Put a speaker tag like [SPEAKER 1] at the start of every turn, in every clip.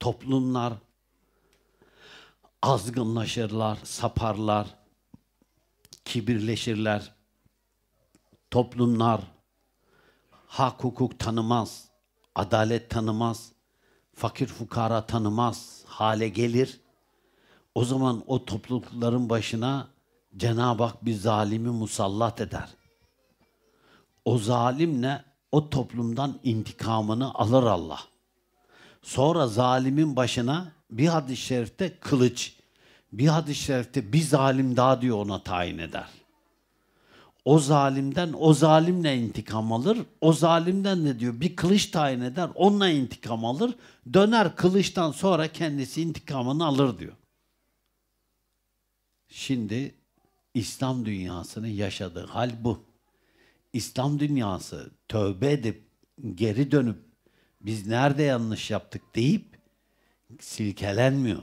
[SPEAKER 1] toplumlar azgınlaşırlar, saparlar, kibirleşirler. Toplumlar hak hukuk tanımaz, adalet tanımaz, fakir fukara tanımaz hale gelir. O zaman o toplulukların başına Cenab-ı Hak bir zalimi musallat eder. O zalimle o toplumdan intikamını alır Allah. Sonra zalimin başına bir hadis-i şerifte kılıç, bir hadis-i şerifte bir zalim daha diyor ona tayin eder. O zalimden o zalimle intikam alır. O zalimden ne diyor bir kılıç tayin eder. Onunla intikam alır. Döner kılıçtan sonra kendisi intikamını alır diyor. Şimdi İslam dünyasının yaşadığı hal bu. İslam dünyası tövbe edip geri dönüp biz nerede yanlış yaptık deyip silkelenmiyor.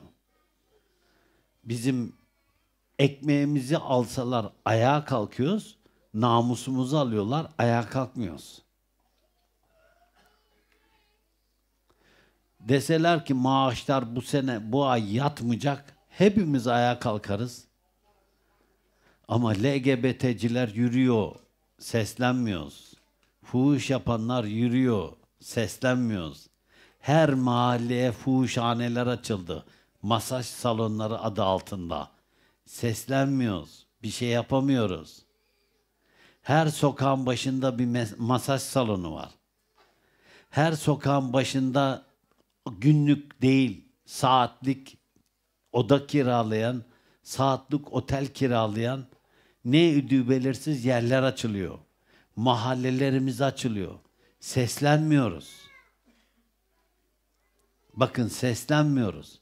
[SPEAKER 1] Bizim ekmeğimizi alsalar ayağa kalkıyoruz, namusumuzu alıyorlar, ayağa kalkmıyoruz. Deseler ki maaşlar bu sene, bu ay yatmayacak, hepimiz ayağa kalkarız. Ama LGBT'ciler yürüyor, seslenmiyoruz. Fuhuş yapanlar yürüyor, Seslenmiyoruz. Her mahalleye fuhuşhaneler açıldı. Masaj salonları adı altında. Seslenmiyoruz. Bir şey yapamıyoruz. Her sokağın başında bir masaj salonu var. Her sokağın başında günlük değil, saatlik oda kiralayan, saatlik otel kiralayan ne üdü belirsiz yerler açılıyor. Mahallelerimiz açılıyor. Seslenmiyoruz. Bakın seslenmiyoruz.